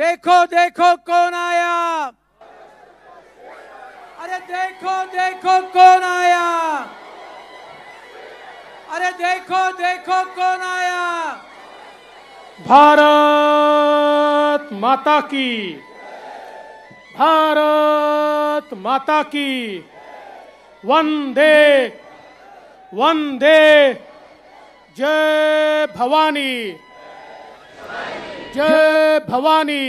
देखो देखो कौन आया अरे देखो देखो कौन आया अरे देखो देखो कौन आया भारत माता की भारत माता की वंदे वंदे जय भवानी जय भवानी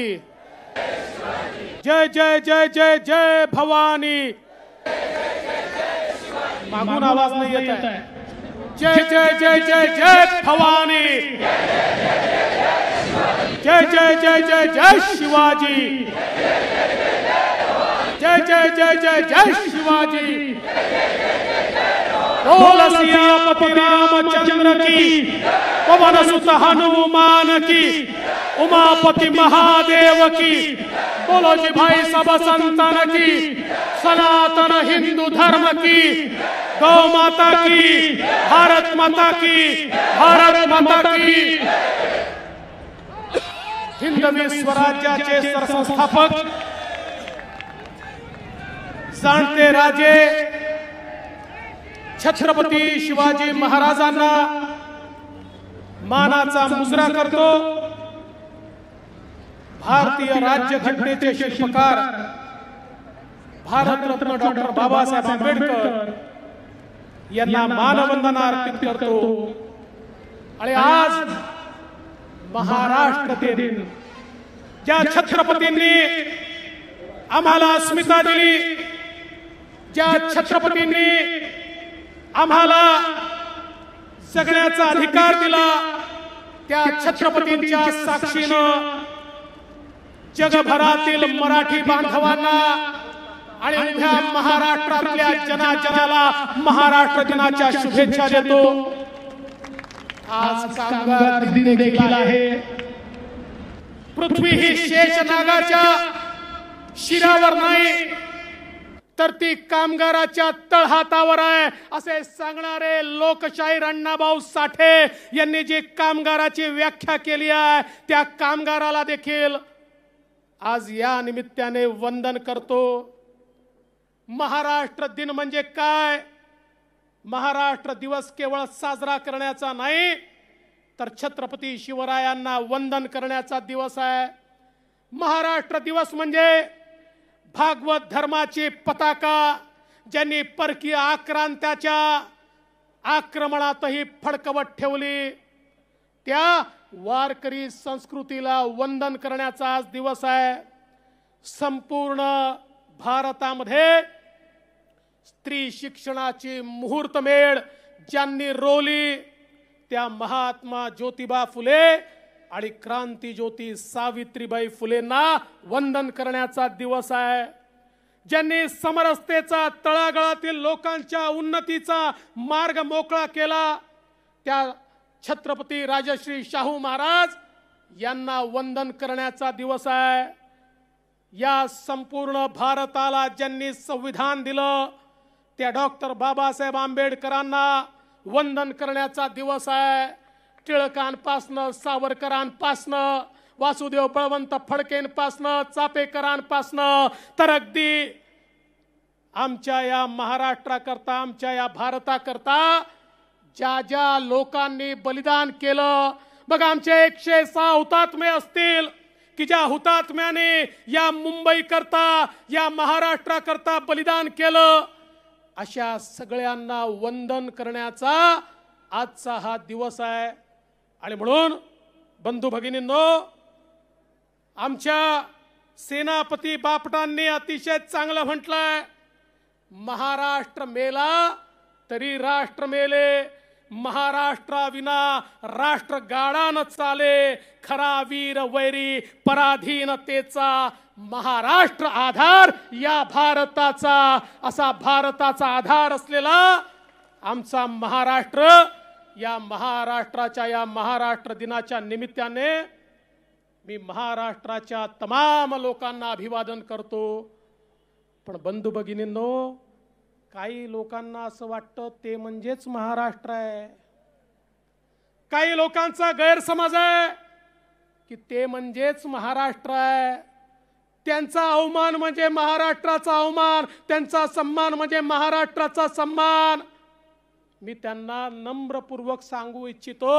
जय जय जय जय जय भवानी मांगून आवाज नहीं आता है जय जय जय जय जय भवानी जय जय जय जय जय शिवाजी जय जय जय जय जय शिवाजी बोल सियापति रामचंद्र की पवन सुत हनुमान की उमापति महादेव की बोलो जी भाई सब संतन की सनातन हिंदू धर्म की गौ माता की भारत माता की भारत माता की हिंद में स्वराज्याचे सरसंस्थापक जाणते राजे छत्रपति शिवाजी महाराजांना मानाचा मुजरा करतो भारतीय राज्य घटनेचे शिल्पकार भारतरत्न डॉक्टर बाबासाहेब आंबेडकर यांना मानवंदना अर्पित करतो आणि आज महाराष्ट्र दिन ज्या छत्रपतींनी आम्हाला अस्मिता दिली ज्या छत्रपतींनी आम्हाला सगळ्याचा अधिकार दिला त्या छत्रपतींच्या साक्षीनं जगभरातील मराठी बांधवांना आणि महाराष्ट्रातल्या महाराष्ट्रातल्या जनाजनाला महाराष्ट्र दिनाच्या शुभेच्छा देतो आज कामगार दिन देखील आहे पृथ्वी ही शेष नागाच्या शिरावर नाही तर ती कामगाराच्या तळहातावर आहे असे सांगणारे लोकशाहीर अण्णाभाऊ साठे यांनी जी कामगाराची व्याख्या केली आहे त्या कामगाराला देखील आज या निमित्ताने वंदन करतो महाराष्ट्र दिन म्हणजे काय महाराष्ट्र दिवस केवळ साजरा करण्याचा नाही तर छत्रपती शिवरायांना वंदन करण्याचा दिवस आहे महाराष्ट्र दिवस म्हणजे भागवत धर्माची पताका ज्यांनी परकीय आक्रांत्याच्या आक्रमणातही फडकवत ठेवली त्या वारकरी संस्कृतीला वंदन करण्याचा आज दिवस आहे संपूर्ण भारतामध्ये स्त्री शिक्षणाची मुहूर्तमेळ ज्यांनी रोली त्या महात्मा ज्योतिबा फुले आणि क्रांती ज्योती सावित्रीबाई फुलेंना वंदन करण्याचा दिवस आहे ज्यांनी समरस्तेचा तळागाळातील लोकांच्या उन्नतीचा मार्ग मोकळा केला त्या छत्रपती राजश्री शाहू महाराज यांना वंदन करण्याचा दिवस आहे या संपूर्ण भारताला ज्यांनी संविधान दिलं त्या डॉक्टर बाबासाहेब आंबेडकरांना वंदन करण्याचा दिवस आहे टिळकांपासनं सावरकरांपासनं वासुदेव बळवंत फडकेंपासनं चापेकरांपासनं तर अगदी आमच्या या महाराष्ट्राकरता आमच्या या भारताकरता ज्या ज्या लोकांनी बलिदान केलं बघा आमचे एकशे सहा हुतात्मे असतील की ज्या हुतात्म्याने या मुंबई करता या महाराष्ट्राकरता बलिदान केलं अशा सगळ्यांना वंदन करण्याचा आजचा हा दिवस आहे आणि म्हणून बंधू भगिनींनो आमच्या सेनापती बापटांनी अतिशय चांगलं म्हटलंय महाराष्ट्र मेला तरी राष्ट्र मेले महाराष्ट्राविना राष्ट्र गाडान चाले खरा वीर वैरी पराधीनतेचा महाराष्ट्र आधार या भारताचा असा भारताचा आधार असलेला आमचा महाराष्ट्र या महाराष्ट्राच्या या महाराष्ट्र दिनाच्या निमित्ताने मी महाराष्ट्राच्या तमाम लोकांना अभिवादन करतो पण बंधू भगिनींनो काही लोकांना असं वाटतं ते म्हणजेच महाराष्ट्र आहे काही लोकांचा गैरसमज आहे की ते म्हणजेच महाराष्ट्र आहे त्यांचा अवमान म्हणजे महाराष्ट्राचा अवमान त्यांचा सन्मान म्हणजे महाराष्ट्राचा सन्मान मी त्यांना नम्रपूर्वक सांगू इच्छितो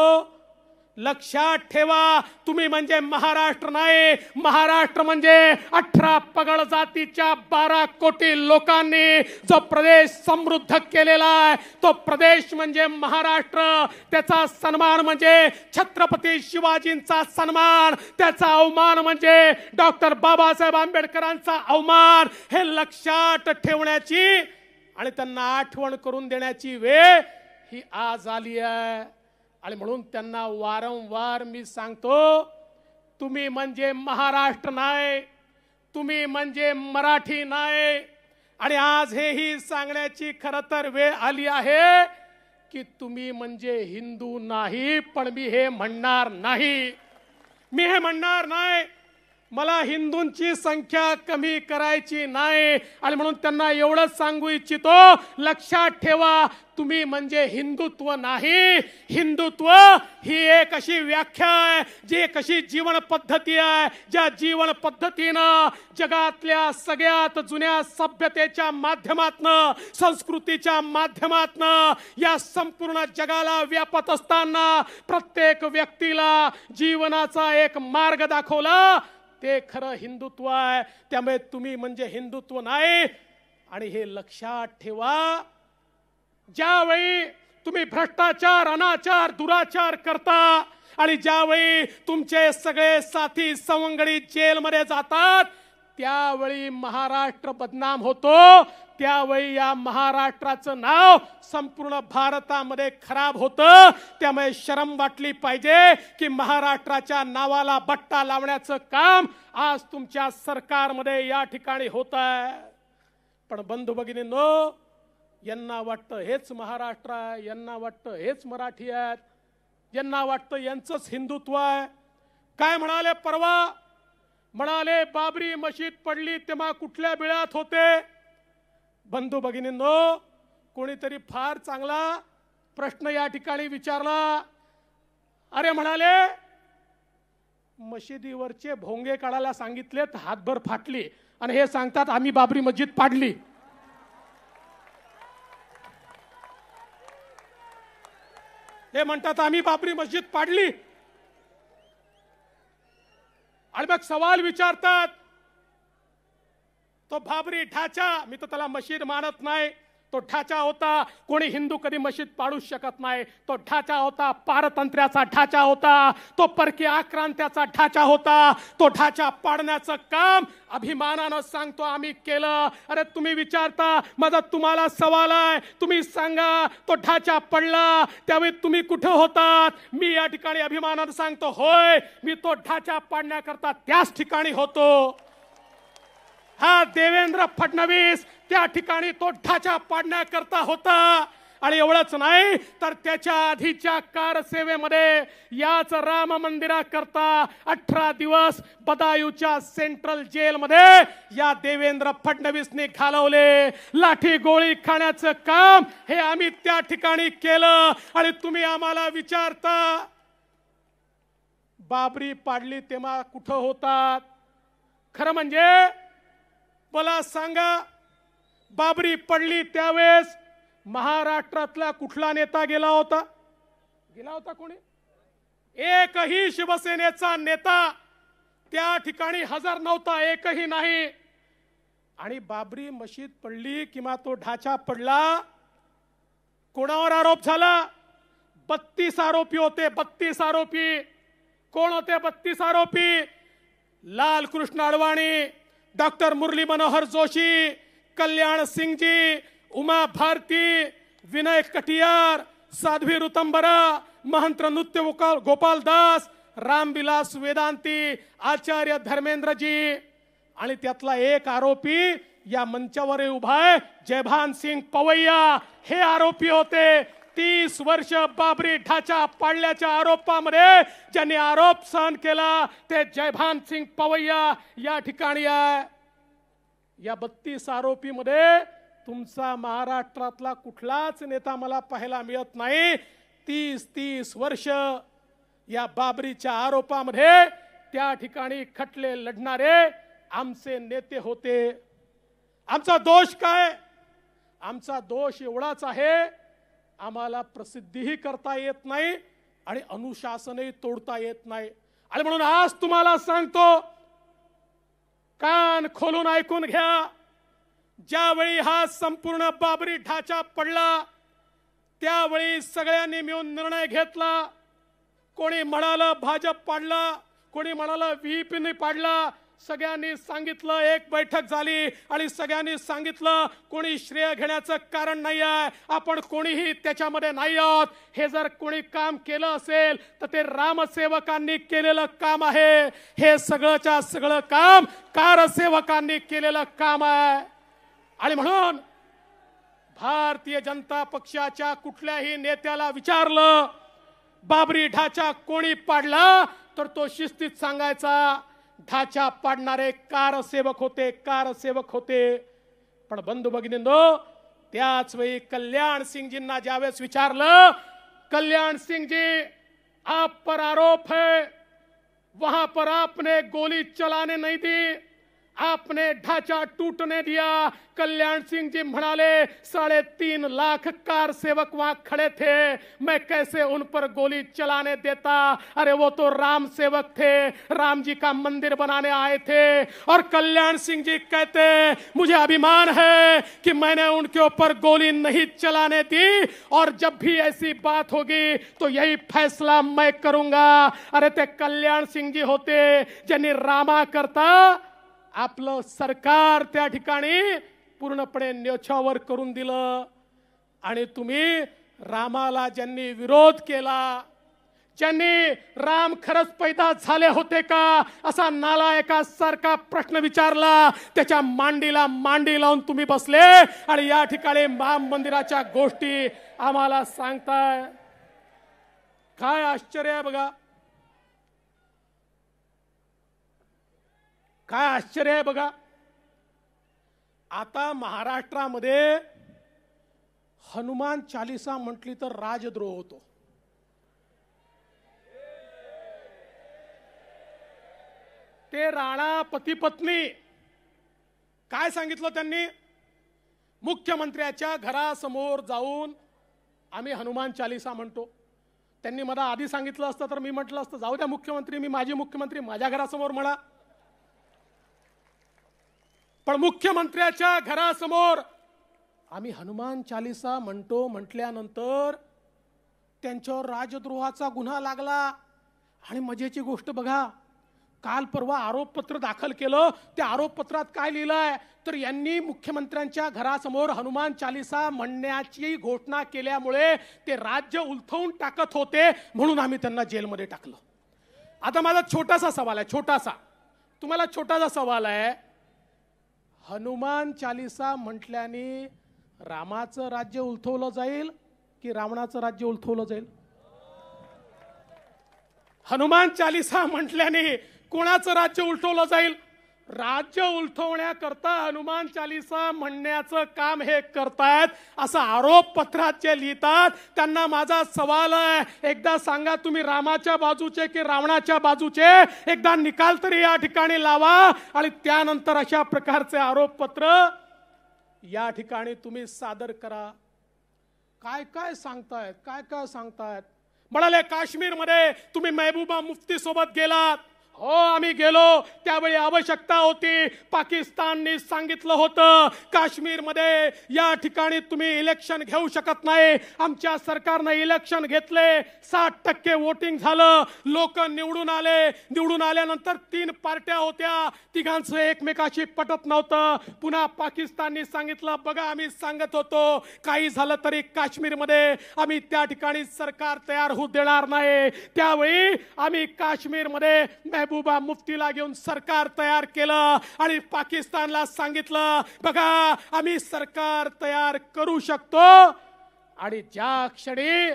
लक्षात ठेवा तुम्ही म्हणजे महाराष्ट्र नाही महाराष्ट्र म्हणजे अठरा पगड जातीच्या बारा कोटी लोकांनी जो प्रदेश समृद्ध केलेला आहे तो प्रदेश म्हणजे महाराष्ट्र त्याचा सन्मान म्हणजे छत्रपती शिवाजींचा सन्मान त्याचा अवमान म्हणजे डॉक्टर बाबासाहेब आंबेडकरांचा अवमान हे लक्षात ठेवण्याची आणि त्यांना आठवण करून देण्याची वेळ ही आज आली आहे आणि म्हणून त्यांना वारंवार मी सांगतो तुम्ही म्हणजे महाराष्ट्र नाही तुम्ही म्हणजे मराठी नाही आणि आज हेही सांगण्याची खर तर वेळ आली आहे की तुम्ही म्हणजे हिंदू नाही पण मी हे म्हणणार नाही मी हे म्हणणार नाही मला हिंदूंची संख्या कमी करायची नाही आणि म्हणून त्यांना एवढंच सांगू इच्छितो लक्षात ठेवा तुम्ही म्हणजे हिंदुत्व नाही हिंदुत्व ही एक अशी व्याख्या आहे जी एक अशी जीवन पद्धती आहे ज्या जीवन पद्धतीनं जगातल्या सगळ्यात जुन्या सभ्यतेच्या माध्यमातनं संस्कृतीच्या माध्यमातनं या संपूर्ण जगाला व्यापत असताना प्रत्येक व्यक्तीला जीवनाचा एक मार्ग दाखवला ते खरं हिंदुत्व आहे त्यामुळे तुम्ही म्हणजे हिंदुत्व नाही आणि हे लक्षात ठेवा ज्यावेळी तुम्ही भ्रष्टाचार अनाचार दुराचार करता आणि ज्यावेळी तुमचे सगळे साथी सवंगडी जेलमध्ये जातात त्यावेळी महाराष्ट्र बदनाम होतो त्यावेळी या महाराष्ट्राचं नाव संपूर्ण भारतामध्ये खराब होतं त्यामुळे शरम वाटली पाहिजे की महाराष्ट्राच्या नावाला बट्टा लावण्याचं काम आज तुमच्या सरकारमध्ये या ठिकाणी होत आहे पण बंधू भगिनी नो यांना वाटतं हेच महाराष्ट्र आहे यांना वाटतं हेच मराठी आहेत यांना वाटतं यांचंच हिंदुत्व आहे काय म्हणाले परवा म्हणाले बाबरी मशीद पडली तेव्हा कुठल्या बिळात होते बंधू भगिनींनो कोणीतरी फार चांगला प्रश्न या ठिकाणी विचारला अरे म्हणाले मशिदीवरचे भोंगे काढायला सांगितलेत हातभर फाटली आणि हे सांगतात आम्ही बाबरी मस्जिद पाडली हे म्हणतात आम्ही बाबरी मस्जिद पाडली आणि मग सवाल विचारतात तो भाबरी ठाचा मी तर त्याला मशीद मानत नाही तो ठाचा होता कोणी हिंदू कधी मशीद पाडूच शकत नाही तो ठाचा होता पारतंत्र्याचा ठाचा होता तो परकी आक्रांत्याचा ठाचा होता तो ठाचा पाडण्याचं काम अभिमानानं सांगतो आम्ही केलं अरे तुम्ही विचारता माझा तुम्हाला सवाल आहे तुम्ही सांगा तो ढाचा पडला त्यावेळी तुम्ही कुठं होतात मी या ठिकाणी अभिमानानं सांगतो होय मी तो ढाचा पाडण्याकरता त्याच ठिकाणी होतो हा देवेंद्र फडणवीस त्या ठिकाणी तो ढाचा पाडण्याकरता होता आणि एवढंच नाही तर त्याच्या आधीच्या कारसेवेमध्ये याच राम मंदिराकरता अठरा दिवस बदायूच्या सेंट्रल जेलमध्ये या देवेंद्र फडणवीसने घालवले लाठी गोळी खाण्याचं काम हे आम्ही त्या ठिकाणी केलं आणि तुम्ही आम्हाला विचारता बाबरी पाडली तेव्हा कुठं होतात खरं म्हणजे मला सांगा बाबरी पडली त्यावेळेस महाराष्ट्रातला कुठला नेता गेला होता गेला होता कोणी एकही शिवसेनेचा नेता त्या ठिकाणी हजर नव्हता एकही नाही आणि बाबरी मशीद पडली किंवा तो ढाचा पडला कोणावर आरोप झाला बत्तीस आरोपी होते बत्तीस आरोपी कोण होते बत्तीस आरोपी लालकृष्ण अडवाणी डॉक्टर मुरली मनोहर जोशी कल्याण सिंगजी उमा भारती विनय कटियार साध्वी रुतंबरा महंत नृत्य गोपाल दास रामविलास वेदांती आचार्य धर्मेंद्रजी आणि त्यातला एक आरोपी या मंचावर उभा आहे जयभान सिंग पवैया हे आरोपी होते तीस वर्ष बाबरी ढाचा पाडल्याच्या आरोपामध्ये ज्यांनी आरोप सहन केला ते जयभान सिंग पवैया या ठिकाणी आहे या बत्तीस आरोपीमध्ये तुमचा महाराष्ट्रातला कुठलाच नेता मला पाहायला मिळत नाही तीस तीस वर्ष या बाबरीच्या आरोपामध्ये त्या ठिकाणी खटले लढणारे आमचे नेते होते आमचा दोष काय आमचा दोष एवढाच आहे आम्हाला प्रसिद्धीही करता येत नाही आणि अनुशासनही तोडता येत नाही आणि म्हणून आज तुम्हाला सांगतो कान खोलून ऐकून घ्या ज्यावेळी हा संपूर्ण बाबरी ढाचा पडला त्यावेळी सगळ्यांनी मिळून निर्णय घेतला कोणी म्हणाल भाजप पाडला कोणी म्हणाला व्हीपीने पाडला सगळ्यांनी सांगितलं एक बैठक झाली आणि सगळ्यांनी सांगितलं कोणी श्रेय घेण्याचं कारण नाही आहे आपण कोणीही त्याच्यामध्ये नाही आहोत हे जर कोणी काम केलं असेल तर ते रामसेवकांनी केलेलं काम आहे हे सगळंच्या सगळं काम कारसेवकांनी केलेलं काम आहे आणि म्हणून भारतीय जनता पक्षाच्या कुठल्याही नेत्याला विचारलं बाबरी ढाचा कोणी पाडला तर तो शिस्तीत सांगायचा ढाचा पाडणारे सेवक होते कारसेवक होते पण बंधू भगिनींनो त्याच वेळी कल्याण सिंगजींना ज्यावेळेस विचारलं कल्याण सिंगजी आप पर आरोप है वहां पर आपने गोली चलाने नहीं दी आपने ढांचा टूटने दिया कल्याण सिंह जी म्हणाले साढ़े तीन लाख कार सेवक वहां खड़े थे मैं कैसे उन पर गोली चलाने देता अरे वो तो राम सेवक थे राम जी का मंदिर बनाने आए थे और कल्याण सिंह जी कहते मुझे अभिमान है कि मैंने उनके ऊपर गोली नहीं चलाने दी और जब भी ऐसी बात होगी तो यही फैसला मैं करूंगा अरे ते कल्याण सिंह जी होते यानी रामा करता आपलं सरकार त्या ठिकाणी पूर्णपणे न्यछावर करून दिलं आणि तुम्ही रामाला ज्यांनी विरोध केला ज्यांनी राम खरंच पैदा झाले होते का असा नालायका सारखा प्रश्न विचारला त्याच्या मांडीला मांडी लावून तुम्ही बसले आणि या ठिकाणी राम मंदिराच्या गोष्टी आम्हाला सांगताय काय आश्चर्य आहे बघा काय आश्चर्य आहे बघा आता महाराष्ट्रामध्ये हनुमान चालिसा म्हटली तर राजद्रोह होतो ते राणा पती पत्नी काय सांगितलं त्यांनी मुख्यमंत्र्याच्या घरासमोर जाऊन आम्ही हनुमान चालिसा म्हणतो त्यांनी मला आधी सांगितलं असतं तर मी म्हटलं असतं जाऊ द्या मुख्यमंत्री मी माझी मुख्यमंत्री माझ्या घरासमोर म्हणा पण मुख्यमंत्र्याच्या घरासमोर आम्ही हनुमान चालिसा म्हणतो म्हटल्यानंतर त्यांच्यावर राजद्रोहाचा गुन्हा लागला आणि मजेची गोष्ट बघा काल परवा आरोपपत्र दाखल केलं त्या आरोपपत्रात काय लिहिलं आहे तर यांनी मुख्यमंत्र्यांच्या घरासमोर हनुमान चालिसा म्हणण्याची घोषणा केल्यामुळे ते राज्य उलथवून टाकत होते म्हणून आम्ही त्यांना जेलमध्ये टाकलं आता माझा छोटासा सवाल आहे छोटासा तुम्हाला छोटासा सवाल आहे हनुमान चालिसा म्हटल्याने रामाचं राज्य उलथवलं जाईल की रावणाचं राज्य उलथवलं जाईल हनुमान चालिसा म्हटल्याने कोणाचं राज्य उलटवलं जाईल राज्य उलथवण्याकरता हनुमान चालिसा म्हणण्याचं काम हे करतायत असं आरोप पत्रात जे लिहितात त्यांना माझा सवाल आहे एकदा सांगा तुम्ही रामाच्या बाजूचे की रावणाच्या बाजूचे एकदा निकाल तरी या ठिकाणी लावा आणि त्यानंतर अशा प्रकारचे आरोपपत्र या ठिकाणी तुम्ही सादर करा काय काय सांगतायत काय काय सांगतायत म्हणाले काश्मीरमध्ये तुम्ही मेहबूबा मुफ्ती सोबत गेलात हो आम्ही गेलो त्यावेळी आवश्यकता होती पाकिस्तानने सांगितलं होतं काश्मीरमध्ये या ठिकाणी तुम्ही इलेक्शन घेऊ शकत नाही आमच्या सरकारनं इलेक्शन घेतले साठ टक्के वोटिंग झालं लोक निवडून आले निवडून आल्यानंतर तीन पार्ट्या होत्या तिघांचं एकमेकाशी पटत नव्हतं पुन्हा पाकिस्ताननी सांगितलं बघा आम्ही सांगत होतो काही झालं तरी काश्मीरमध्ये आम्ही त्या ठिकाणी सरकार तयार होऊ देणार नाही त्यावेळी आम्ही काश्मीरमध्ये मेहबूबा मुफ्तीला घेऊन सरकार तयार केलं आणि पाकिस्तानला सांगितलं बघा आम्ही सरकार तयार करू शकतो आणि ज्या क्षणी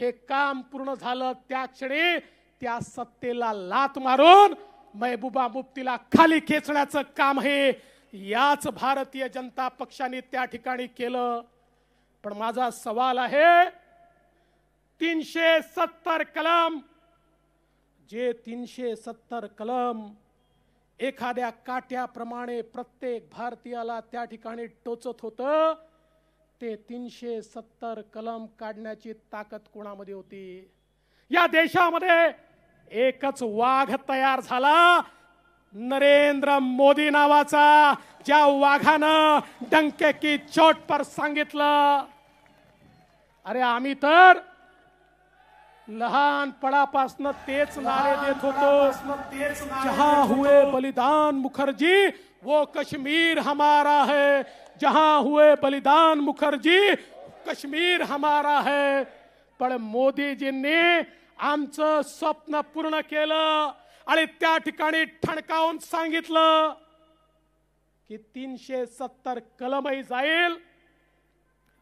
हे काम पूर्ण झालं त्या क्षणी त्या सत्तेला लात मारून मेहबूबा मुफ्तीला खाली खेचण्याचं काम हे याच भारतीय जनता पक्षाने त्या ठिकाणी केलं पण माझा सवाल आहे तीनशे सत्तर कलम जे तीनशे सत्तर कलम एखाद्या काट्याप्रमाणे प्रत्येक भारतीयाला त्या ठिकाणी टोचत होतं ते तीनशे सत्तर कलम काढण्याची ताकद कोणामध्ये होती या देशामध्ये एकच वाघ तयार झाला नरेंद्र मोदी नावाचा ज्या वाघानं डंके की चोट पर सांगितलं अरे आम्ही तर लहानपणापासनं तेच नारे देत होतो जहा हुए बलिदान मुखर्जी वो कश्मीर हमारा है जहा हुए बलिदान मुखर्जी कश्मीर हमारा है पण मोदीजींनी आमचं स्वप्न पूर्ण केलं आणि त्या ठिकाणी ठणकावून सांगितलं की तीनशे सत्तर कलमही जाईल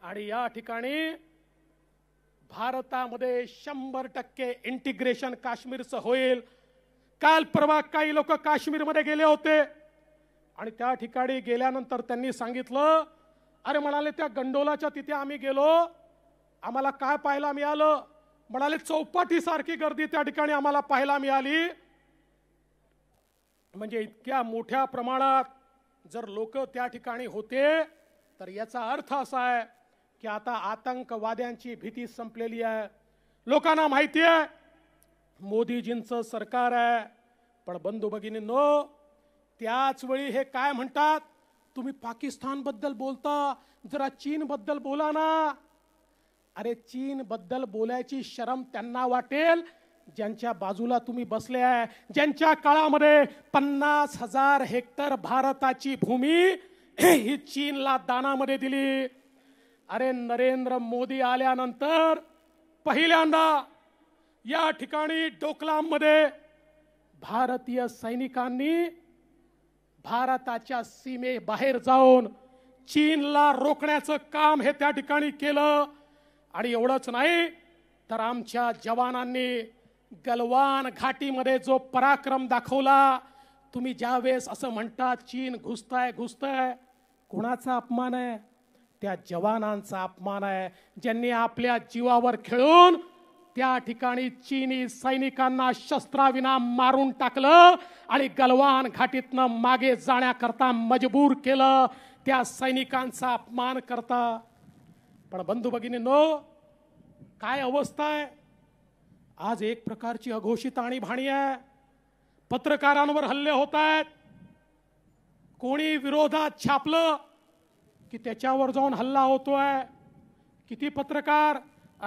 आणि या ठिकाणी भारतामध्ये शंभर टक्के इंटिग्रेशन काश्मीरचं होईल काल परवा काही लोक काश्मीरमध्ये गेले होते आणि त्या ठिकाणी गेल्यानंतर त्यांनी सांगितलं अरे म्हणाले त्या गंडोलाच्या तिथे आम्ही गेलो आम्हाला काय पाहायला मिळालं म्हणाले चौपाटीसारखी गर्दी त्या ठिकाणी आम्हाला पाहायला मिळाली म्हणजे इतक्या मोठ्या प्रमाणात जर लोक त्या ठिकाणी होते तर याचा अर्थ असा आहे की आता आतंकवाद्यांची भीती संपलेली आहे लोकांना माहिती आहे मोदीजींचं सरकार आहे पण बंधू भगिनी नो त्याच वेळी हे काय म्हणतात तुम्ही पाकिस्तानबद्दल बोलता जरा चीनबद्दल बोला ना अरे चीनबद्दल बोलायची शरम त्यांना वाटेल ज्यांच्या बाजूला तुम्ही बसले आहे ज्यांच्या काळामध्ये पन्नास हजार हेक्टर भारताची भूमी ही चीनला दानामध्ये दिली अरे नरेंद्र मोदी आल्यानंतर पहिल्यांदा या ठिकाणी मध्ये भारतीय सैनिकांनी भारताच्या सीमेबाहेर जाऊन चीनला रोखण्याचं काम हे त्या ठिकाणी केलं आणि एवढंच नाही तर आमच्या जवानांनी गलवान घाटीमध्ये जो पराक्रम दाखवला तुम्ही ज्यावेळेस असं म्हणता चीन घुसताय घुसताय कोणाचा अपमान आहे त्या जवानांचा अपमान आहे ज्यांनी आपल्या जीवावर खेळून त्या ठिकाणी चीनी सैनिकांना शस्त्राविना मारून टाकलं आणि गलवान घाटीतनं मागे जाण्याकरता मजबूर केलं त्या सैनिकांचा अपमान करता पण बंधू भगिनी नो काय अवस्था आहे आज एक प्रकारची अघोषित आणि भाणी आहे पत्रकारांवर हल्ले होत आहेत कोणी विरोधात छापलं की त्याच्यावर जाऊन हल्ला होतो आहे किती पत्रकार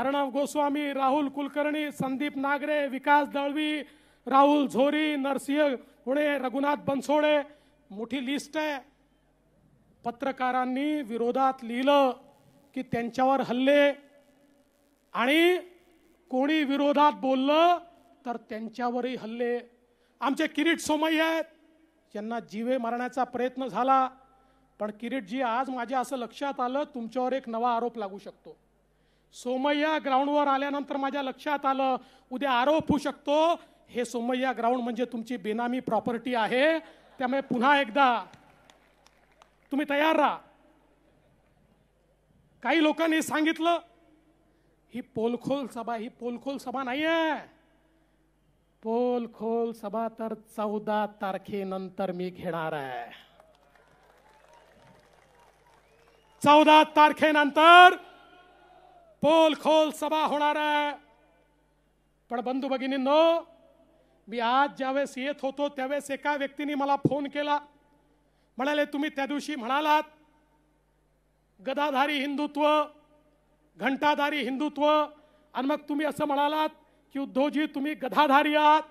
अर्णव गोस्वामी राहुल कुलकर्णी संदीप नागरे विकास दळवी राहुल झोरी नरसिंह पुणे रघुनाथ बनसोडे मोठी लिस्ट आहे पत्रकारांनी विरोधात लिहिलं की त्यांच्यावर हल्ले आणि कोणी विरोधात बोललं तर त्यांच्यावरही हल्ले आमचे किरीट सोमय्या आहेत ज्यांना जीवे मारण्याचा प्रयत्न झाला पण किरीटजी आज माझ्या असं लक्षात आलं तुमच्यावर एक नवा आरोप लागू शकतो सोमय्या ग्राउंडवर आल्यानंतर माझ्या लक्षात आलं उद्या आरोप होऊ शकतो हे सोमय्या ग्राउंड म्हणजे तुमची बेनामी प्रॉपर्टी आहे त्यामुळे पुन्हा एकदा तुम्ही तयार राहा काही लोकांनी सांगितलं ही पोलखोल सभा ही पोलखोल सभा नाही आहे पोलखोल सभा तर चौदा तारखेनंतर मी घेणार आहे चौदा तारखेनंतर पोलखोल सभा होणार आहे पण बंधू भगिनींनो मी आज ज्यावेळेस येत होतो त्यावेळेस एका व्यक्तीने मला फोन केला म्हणाले तुम्ही त्या दिवशी म्हणालात गदाधारी हिंदुत्व घंटाधारी हिंदुत्व आणि मग तुम्ही असं म्हणालात की उद्धवजी तुम्ही गदाधारी आहात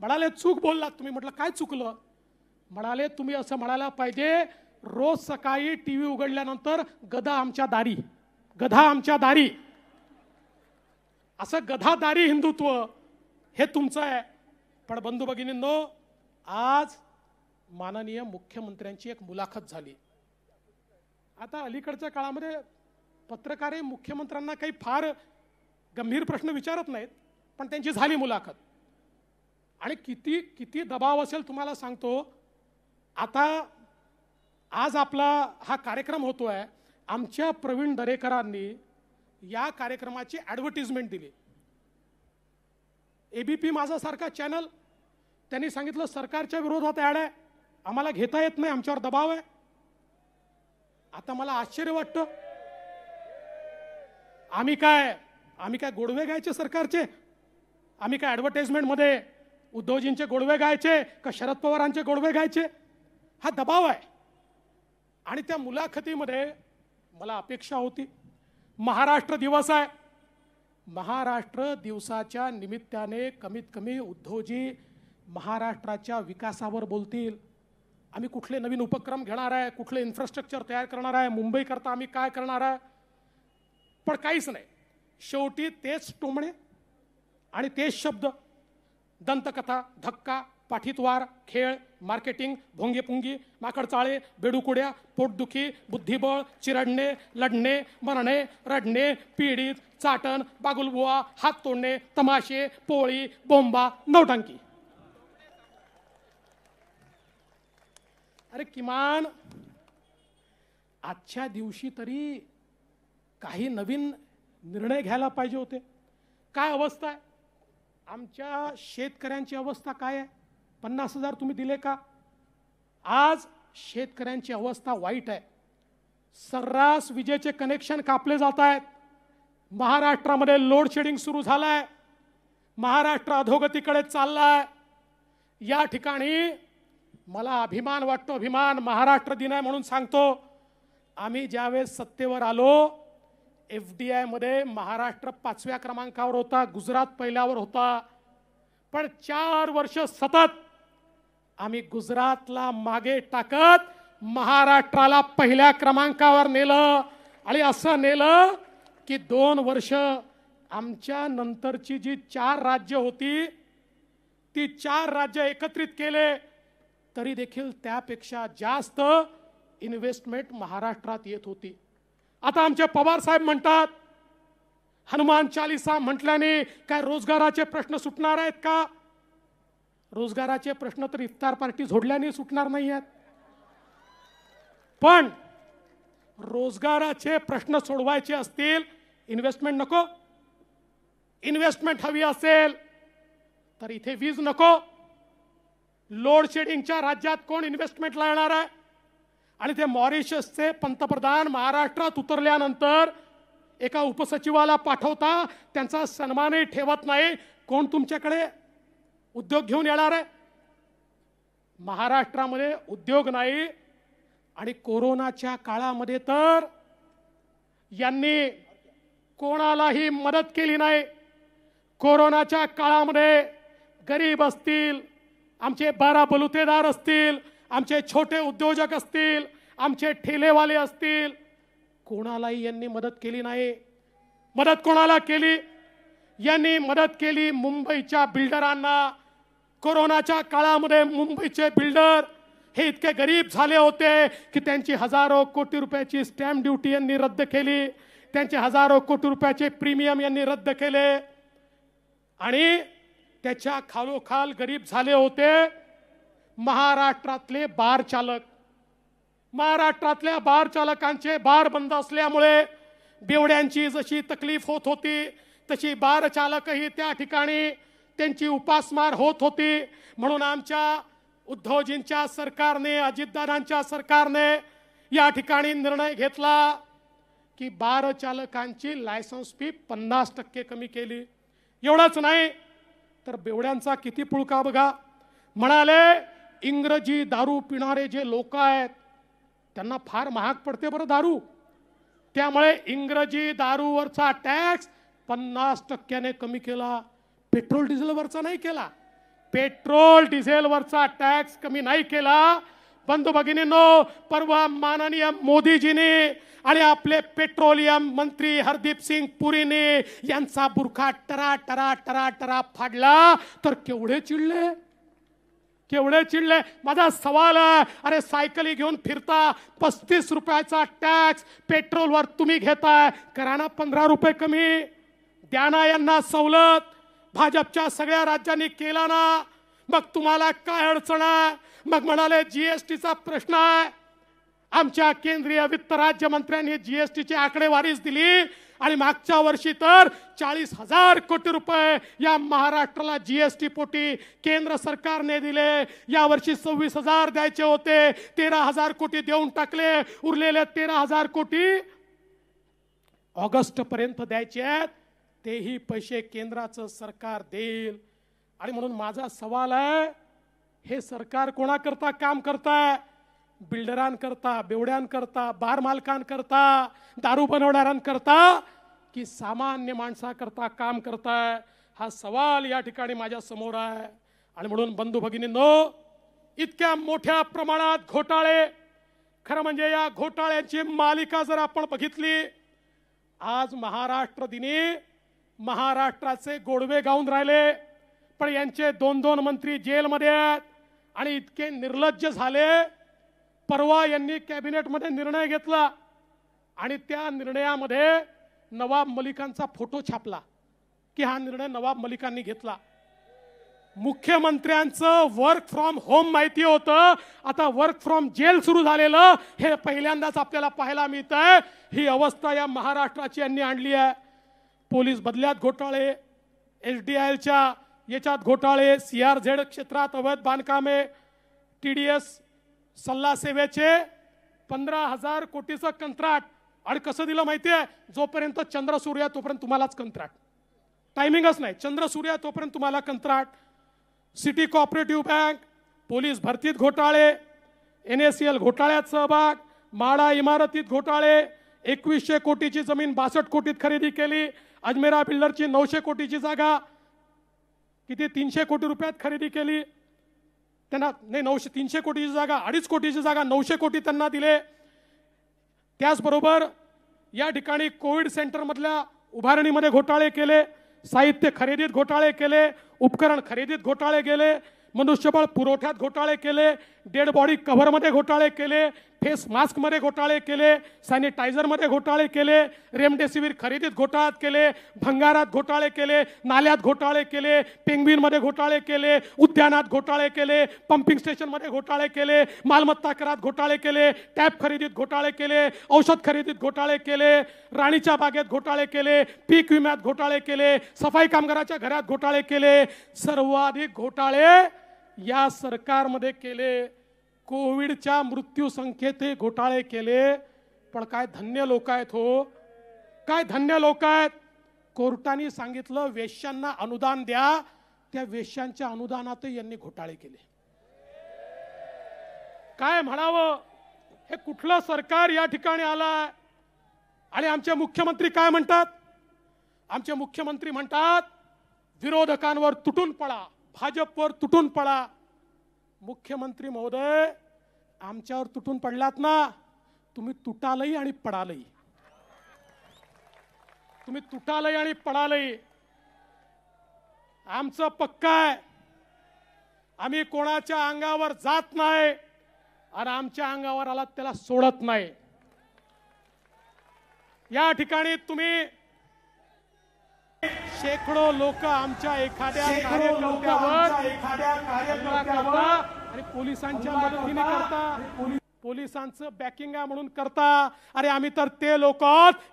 म्हणाले चूक बोललात तुम्ही म्हटलं काय चुकलं म्हणाले तुम्ही असं म्हणायला पाहिजे रोज सकाळी टी व्ही उघडल्यानंतर गधा आमच्या दारी गधा आमच्या दारी असं गधा दारी हिंदुत्व हे तुमचं आहे पण बंधू भगिनींनो आज माननीय मुख्यमंत्र्यांची एक मुलाखत झाली आता अलीकडच्या काळामध्ये पत्रकारे मुख्यमंत्र्यांना काही फार गंभीर प्रश्न विचारत नाहीत पण त्यांची झाली मुलाखत आणि किती किती दबाव असेल तुम्हाला सांगतो आता आज आपला हा कार्यक्रम होतो आहे आमच्या प्रवीण दरेकरांनी या कार्यक्रमाची ॲडव्हर्टिजमेंट दिली ए बी पी माझासारखा चॅनल त्यांनी सांगितलं सरकारच्या विरोधात ॲड आहे आम्हाला घेता येत नाही आमच्यावर दबाव आहे आता मला आश्चर्य वाटतं आम्ही काय आम्ही काय गोडवे गायचे सरकारचे आम्ही काय मध्ये उद्धवजींचे गोडवे गायचे का शरद पवारांचे गोडवे गायचे हा दबाव आहे आणि त्या मुलाखतीमध्ये मला अपेक्षा होती महाराष्ट्र दिवस आहे महाराष्ट्र दिवसाच्या निमित्ताने कमीत कमी उद्धवजी महाराष्ट्राच्या विकासावर बोलतील आम्ही कुठले नवीन उपक्रम घेणार आहे कुठले इन्फ्रास्ट्रक्चर तयार करणार आहे मुंबईकरता आम्ही काय करणार आहे पण काहीच नाही शेवटी तेच टोमणे आणि तेच शब्द दंतकथा धक्का पाठीतवार खेळ मार्केटिंग भोंगेपुंगी माकडचाळे बेडूकुड्या पोटदुखी बुद्धिबळ चिरडणे लढणे मरणे रडणे पीडित चाटण बागुलबुवा हात तोडणे तमाशे पोळी बोंबा नवटंकी अरे किमान आजच्या दिवशी तरी काही नवीन निर्णय घ्यायला पाहिजे होते काय अवस्था आहे आमच्या शेतकऱ्यांची अवस्था काय आहे पन्नास हजार तुम्ही दिले का आज शेतकऱ्यांची अवस्था वाईट आहे सर्रास विजेचे कनेक्शन कापले जात आहेत महाराष्ट्रामध्ये लोड शेडिंग सुरू झालंय आहे महाराष्ट्र अधोगतीकडे चालला आहे या ठिकाणी मला अभिमान वाटतो अभिमान महाराष्ट्र दिन आहे म्हणून सांगतो आम्ही ज्यावेळेस सत्तेवर आलो एफ डी आयमध्ये महाराष्ट्र पाचव्या क्रमांकावर होता गुजरात पहिल्यावर होता पण चार वर्ष सतत आम्ही गुजरातला मागे टाकत महाराष्ट्राला पहिल्या क्रमांकावर नेलं आणि असं नेलं की दोन वर्ष आमच्या नंतरची जी चार राज्य होती ती चार राज्य एकत्रित केले तरी देखील त्यापेक्षा जास्त इन्व्हेस्टमेंट महाराष्ट्रात येत होती आता आमचे पवार साहेब म्हणतात हनुमान चालिसा म्हटल्याने काय रोजगाराचे प्रश्न सुटणार आहेत का रोजगाराचे प्रश्न तर इफ्तार पार्टी झोडल्याने सुटणार नाही आहेत पण रोजगाराचे प्रश्न सोडवायचे असतील इन्व्हेस्टमेंट नको इन्व्हेस्टमेंट हवी असेल तर इथे वीज नको लोड शेडिंगच्या राज्यात कोण इन्व्हेस्टमेंट येणार आहे आणि ते मॉरिशसचे पंतप्रधान महाराष्ट्रात उतरल्यानंतर एका उपसचिवाला पाठवता त्यांचा सन्मानही ठेवत नाही कोण तुमच्याकडे उद्योग घेऊन येणार आहे महाराष्ट्रामध्ये उद्योग नाही आणि कोरोनाच्या काळामध्ये तर यांनी कोणालाही मदत केली नाही कोरोनाच्या काळामध्ये गरीब असतील आमचे बारा बलुतेदार असतील आमचे छोटे उद्योजक असतील आमचे ठेलेवाले असतील कोणालाही यांनी मदत केली नाही मदत कोणाला केली यांनी मदत केली मुंबईच्या बिल्डरांना कोरोनाच्या काळामध्ये मुंबईचे बिल्डर हे इतके गरीब झाले होते की त्यांची हजारो कोटी रुपयाची स्टॅम्प ड्युटी यांनी रद्द केली त्यांचे हजारो कोटी रुपयाचे प्रीमियम यांनी रद्द केले आणि त्याच्या खालोखाल गरीब झाले होते महाराष्ट्रातले बार चालक महाराष्ट्रातल्या बार चालकांचे बार बंद असल्यामुळे बेवड्यांची जशी तकलीफ होत होती तशी बार चालकही त्या ठिकाणी त्यांची उपासमार होत होती म्हणून आमच्या उद्धवजींच्या सरकारने अजितदादांच्या सरकारने या ठिकाणी निर्णय घेतला की बार चालकांची लायसन्स फी पन्नास टक्के कमी केली एवढंच नाही तर बेवड्यांचा किती पुळका बघा म्हणाले इंग्रजी दारू पिणारे जे लोक आहेत त्यांना फार महाग पडते बरं दारू त्यामुळे इंग्रजी दारूवरचा टॅक्स पन्नास टक्क्याने कमी केला पेट्रोल डिझेलवरचा नाही केला पेट्रोल डिझेलवरचा टॅक्स कमी नाही केला बंधू भगिनींनो परवा माननीय मोदीजीने आणि आपले पेट्रोलियम मंत्री हरदीप सिंग पुरीने यांचा बुरखा टरा टरा टरा टरा फाडला तर केवढे चिडले केवढे चिडले माझा सवाल आहे अरे सायकली घेऊन फिरता पस्तीस रुपयाचा टॅक्स पेट्रोलवर तुम्ही घेताय करा ना पंधरा रुपये कमी द्याना यांना सवलत भाजपच्या सगळ्या राज्यांनी केला ना मग तुम्हाला काय अडचण आहे मग म्हणाले जीएसटीचा प्रश्न आहे आमच्या केंद्रीय वित्त राज्यमंत्र्यांनी जीएसटीची आकडेवारीच दिली आणि मागच्या वर्षी तर चाळीस हजार कोटी रुपये या महाराष्ट्राला जीएसटी पोटी केंद्र सरकारने दिले वर्षी सव्वीस हजार द्यायचे होते तेरा हजार कोटी देऊन टाकले उरलेले तेरा हजार कोटी ऑगस्ट पर्यंत द्यायचे आहेत तेही पैसे केंद्राचं सरकार देईल आणि म्हणून माझा सवाल आहे हे सरकार कोणाकरता काम करताय बिल्डरांकरता बेवड्यांकरता बार मालकांकरता दारू बनवणाऱ्यांकरता की सामान्य माणसाकरता काम करताय हा सवाल या ठिकाणी माझ्या समोर आहे आणि म्हणून बंधू भगिनींनो इतक्या मोठ्या प्रमाणात घोटाळे खरं म्हणजे या घोटाळ्यांची मालिका जर आपण बघितली आज महाराष्ट्र दिनी महाराष्ट्राचे गोडवे गाऊन राहिले पण यांचे दोन दोन मंत्री जेलमध्ये आहेत आणि इतके निर्लज्ज झाले परवा यांनी कॅबिनेटमध्ये निर्णय घेतला आणि त्या निर्णयामध्ये नवाब मलिकांचा फोटो छापला की हा निर्णय नवाब मलिकांनी घेतला मुख्यमंत्र्यांचं वर्क फ्रॉम होम माहिती होतं आता वर्क फ्रॉम जेल सुरू झालेलं हे पहिल्यांदाच आपल्याला पाहायला मिळत आहे ही अवस्था या महाराष्ट्राची यांनी आणली आहे पोलीस बदल्यात घोटाळे एच डी आय एलच्या याच्यात घोटाळे सी आर झेड क्षेत्रात अवैध बांधकामे टी डी एस सल्ला सेवेचे पंधरा हजार कोटीचं कंत्राट आणि कसं दिलं माहिती आहे जोपर्यंत चंद्र सूर्य तोपर्यंत तुम्हालाच कंत्राट टायमिंगच नाही चंद्र सूर्य तोपर्यंत तुम्हाला कंत्राट सिटी कॉपरेटिव्ह बँक पोलीस भरतीत घोटाळे एन एस सी एल घोटाळ्यात सहभाग माळा इमारतीत घोटाळे एकवीसशे कोटीची जमीन बासष्ट कोटीत खरेदी केली अजमेरा बिल्डरची नऊशे कोटीची जागा किती तीनशे कोटी रुपयात खरेदी केली त्यांना नाही नऊशे तीनशे कोटीची जागा अडीच कोटीची जागा नऊशे कोटी त्यांना दिले त्याचबरोबर या ठिकाणी कोविड सेंटरमधल्या उभारणीमध्ये घोटाळे केले साहित्य खरेदीत घोटाळे केले उपकरण खरेदीत घोटाळे केले मनुष्यबळ पुरवठ्यात घोटाळे केले डेड बॉडी कव्हरमध्ये घोटाळे केले फेस मास्कमध्ये घोटाळे केले सॅनिटायझरमध्ये घोटाळे केले रेमडेसिवीर खरेदीत घोटाळ्यात केले भंगारात घोटाळे केले नाल्यात घोटाळे केले पेंग्विनमध्ये घोटाळे केले उद्यानात घोटाळे केले पंपिंग स्टेशनमध्ये घोटाळे केले मालमत्ता करात घोटाळे केले टॅप खरेदीत घोटाळे केले औषध खरेदीत घोटाळे केले राणीच्या बागेत घोटाळे केले पीक विम्यात घोटाळे केले सफाई कामगाराच्या घरात घोटाळे केले सर्वाधिक घोटाळे या सरकारमध्ये केले कोविडच्या मृत्यू संख्येत घोटाळे केले पण काय धन्य लोक आहेत हो काय धन्य लोक आहेत कोर्टाने सांगितलं वेश्यांना अनुदान द्या त्या वेश्यांच्या अनुदानातही यांनी घोटाळे केले काय म्हणावं हे कुठलं सरकार या ठिकाणी आलाय आणि आमचे मुख्यमंत्री काय म्हणतात आमचे मुख्यमंत्री म्हणतात विरोधकांवर तुटून पडा भाजपवर तुटून पडा मुख्यमंत्री महोदय आमच्यावर तुटून पडलात ना तुम्ही तुटालही आणि पडालही तुम्ही तुटालही आणि पडालही आमचं पक्क आहे आम्ही कोणाच्या अंगावर जात नाही आणि आमच्या अंगावर आला त्याला सोडत नाही या ठिकाणी तुम्ही शेकडो लोक आमच्या एखाद्या कार्यकर्त्यावर आणि पोलिसांच्या मदतीने करता पोलिसांचं बॅकिंग आहे म्हणून करता अरे आम्ही तर ते लोक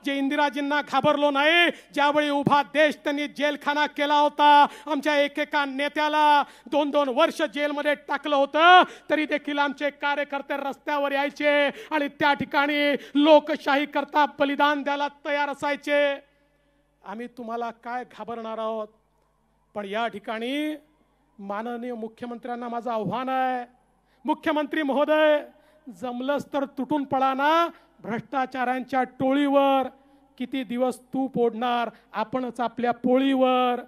जे इंदिराजींना घाबरलो नाही ज्यावेळी उभा देश त्यांनी जेलखाना केला होता आमच्या एकेका नेत्याला दोन दोन वर्ष जेलमध्ये टाकलं होतं तरी देखील आमचे कार्यकर्ते रस्त्यावर यायचे आणि त्या ठिकाणी लोकशाही करता बलिदान द्यायला तयार असायचे आम्ही तुम्हाला काय घाबरणार आहोत पण या ठिकाणी माननीय मुख्यमंत्र्यांना माझं आव्हान आहे मुख्यमंत्री महोदय जमलंच तर तुटून पडा ना भ्रष्टाचारांच्या टोळीवर किती दिवस तू पोडणार आपणच आपल्या पोळीवर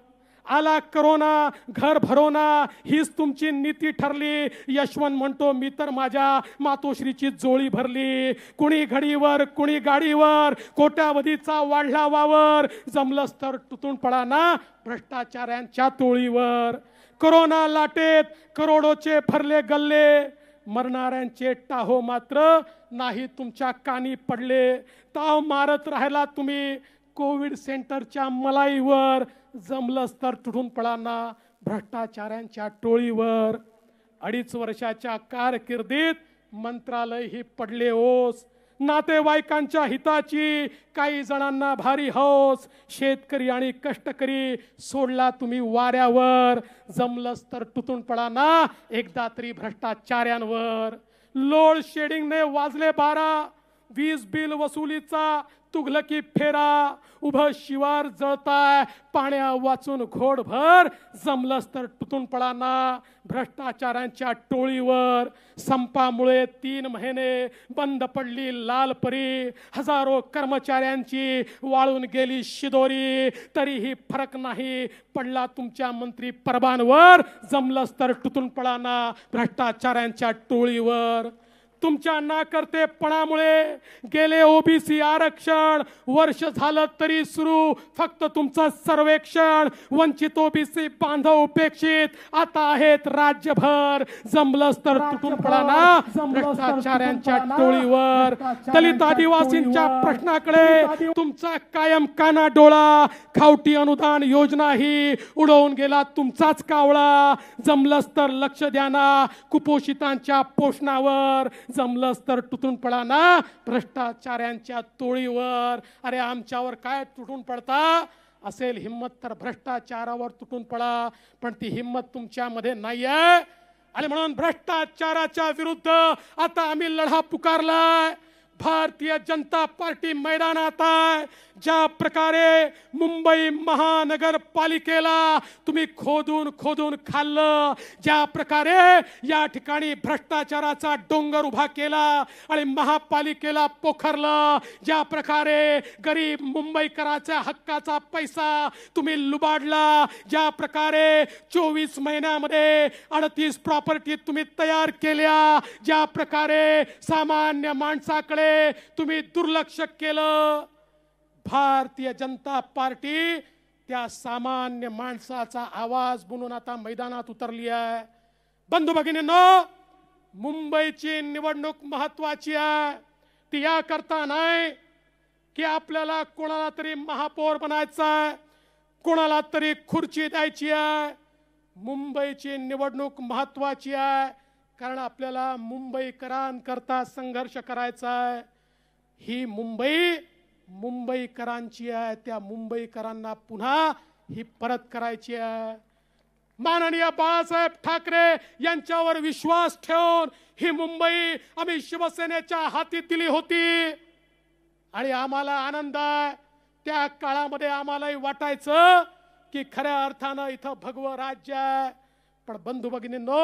आला करोना घर भरोना हीच तुमची नीती ठरली यशवंत म्हणतो मी तर माझ्या मातोश्रीची जोळी भरली कुणी घडीवर कुणी गाडीवर कोट्यावधीचा वाढला वावर जमलंच तर तुटून पडा ना भ्रष्टाचाऱ्यांच्या तोळीवर करोना लाटेत करोडोचे भरले गल्ले मरणाऱ्यांचे टाहो मात्र नाही तुमच्या कानी पडले ताव मारत राहिला तुम्ही कोविड सेंटरच्या मलाईवर जमलस्तर तर तुटून पडाना भ्रष्टाचाऱ्यांच्या टोळीवर अडीच वर्षाच्या कारकिर्दीत मंत्रालय ही पडले होस नातेवाईकांच्या हिताची काही जणांना भारी हौस शेतकरी आणि कष्टकरी सोडला तुम्ही वाऱ्यावर जमलंच तर तुटून पडाना एकदा तरी भ्रष्टाचाऱ्यांवर लोड शेडिंगने वाजले बारा वीज बिल वसुलीचा तुगलकी फेरा उभं शिवार जळताय पाण्या वाचून घोडभर जमलंच तर तुटून पडाना भ्रष्टाचारांच्या टोळीवर संपामुळे तीन महिने बंद पडली लाल परी, हजारो कर्मचाऱ्यांची वाळून गेली शिदोरी तरीही फरक नाही पडला तुमच्या मंत्री परबांवर जमलस्तर तर तुटून पडाना भ्रष्टाचारांच्या टोळीवर तुमच्या नाकर्तेपणामुळे गेले ओबीसी आरक्षण वर्ष झालं तरी सुरू फक्त तुमचं सर्वेक्षण वंचित ओबीसी बांधव उपेक्षित आता आहेत राज्यभर जमलंच तर तुटून पडा ना भ्रष्टाचाऱ्यांच्या टोळीवर दलित आदिवासींच्या प्रश्नाकडे तुमचा कायम काना डोळा खावटी अनुदान योजना ही उडवून गेला तुमचाच कावळा जमलंच तर लक्ष द्याना कुपोषितांच्या पोषणावर जमलंच तर तुटून पडा ना भ्रष्टाचाऱ्यांच्या तोळीवर अरे आमच्यावर काय तुटून पडता असेल हिंमत तर भ्रष्टाचारावर तुटून पडा पण ती हिंमत तुमच्यामध्ये नाही आहे आणि म्हणून भ्रष्टाचाराच्या विरुद्ध आता आम्ही लढा पुकारलाय भारतीय जनता पार्टी मैदानात आहे ज्या प्रकारे मुंबई महानगरपालिकेला तुम्ही खोदून खोदून खाल्लं ज्या प्रकारे या ठिकाणी भ्रष्टाचाराचा डोंगर उभा केला आणि महापालिकेला पोखरलं ज्या प्रकारे गरीब मुंबईकरांच्या हक्काचा पैसा तुम्ही लुबाडला ज्या प्रकारे चोवीस महिन्यामध्ये अडतीस प्रॉपर्टी तुम्ही तयार केल्या ज्या प्रकारे सामान्य माणसाकडे तुम्ही दुर्लक्ष केलं भारतीय जनता पार्टी त्या सामान्य माणसाचा आवाज बनून आता मैदानात उतरली आहे बंधू भगिनींनो मुंबईची निवडणूक महत्वाची आहे ती या करता नाही की आपल्याला कोणाला तरी महापौर बनायचं आहे कोणाला तरी खुर्ची द्यायची आहे मुंबईची निवडणूक महत्वाची आहे कारण आपल्याला मुंबईकरांकरता संघर्ष करायचा आहे ही मुंबई मुंबईकरांची आहे त्या मुंबईकरांना पुन्हा ही परत करायची आहे माननीय बाळासाहेब ठाकरे यांच्यावर विश्वास ठेवून ही मुंबई आम्ही शिवसेनेच्या हाती दिली होती आणि आम्हाला आनंद आहे त्या काळामध्ये आम्हालाही वाटायचं की खऱ्या अर्थानं इथं भगवं राज्य आहे पण बंधू भगिनींनो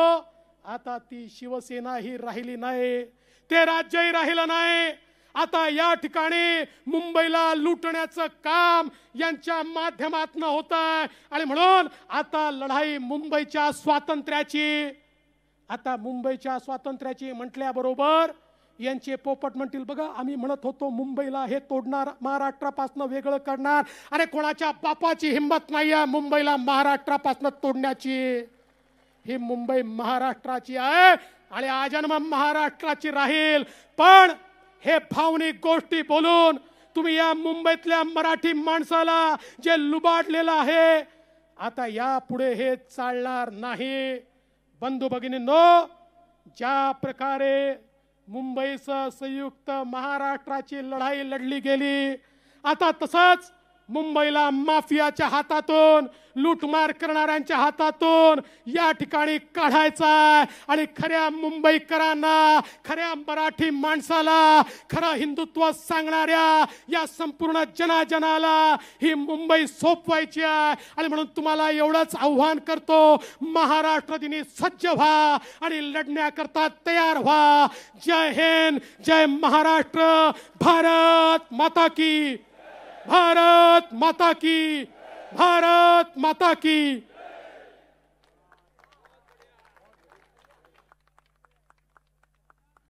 आता ती शिवसेना ही राहिली नाही ते राज्यही राहिलं नाही आता या ठिकाणी मुंबईला लुटण्याचं काम यांच्या माध्यमातून होत आहे आणि म्हणून आता लढाई मुंबईच्या स्वातंत्र्याची आता मुंबईच्या स्वातंत्र्याची म्हटल्याबरोबर यांचे पोपट म्हणतील बघा आम्ही म्हणत होतो मुंबईला हे तोडणार महाराष्ट्रापासनं वेगळं करणार अरे कोणाच्या बापाची हिंमत नाही आहे मुंबईला महाराष्ट्रापासनं तोडण्याची ही मुंबई महाराष्ट्राची आहे आणि आजन्म महाराष्ट्राची राहील पण हे भावनिक गोष्टी बोलून तुम्ही या मुंबईतल्या मराठी माणसाला जे लुबाडलेलं आहे आता यापुढे हे चालणार नाही बंधू नो ज्या प्रकारे मुंबईचं संयुक्त महाराष्ट्राची लढाई लढली गेली आता तसंच मुंबईला माफियाच्या हातातून लूटमार करणाऱ्यांच्या हातातून या ठिकाणी काढायचा आणि खऱ्या मुंबईकरांना खऱ्या मराठी माणसाला खरं हिंदुत्व सांगणाऱ्या या संपूर्ण जनाजनाला ही मुंबई सोपवायची आहे आणि म्हणून तुम्हाला एवढंच आव्हान करतो महाराष्ट्र दिनी सज्ज व्हा आणि लढण्याकरता तयार व्हा जय हिंद जय महाराष्ट्र भारत माता की भारत माता की भारत माता की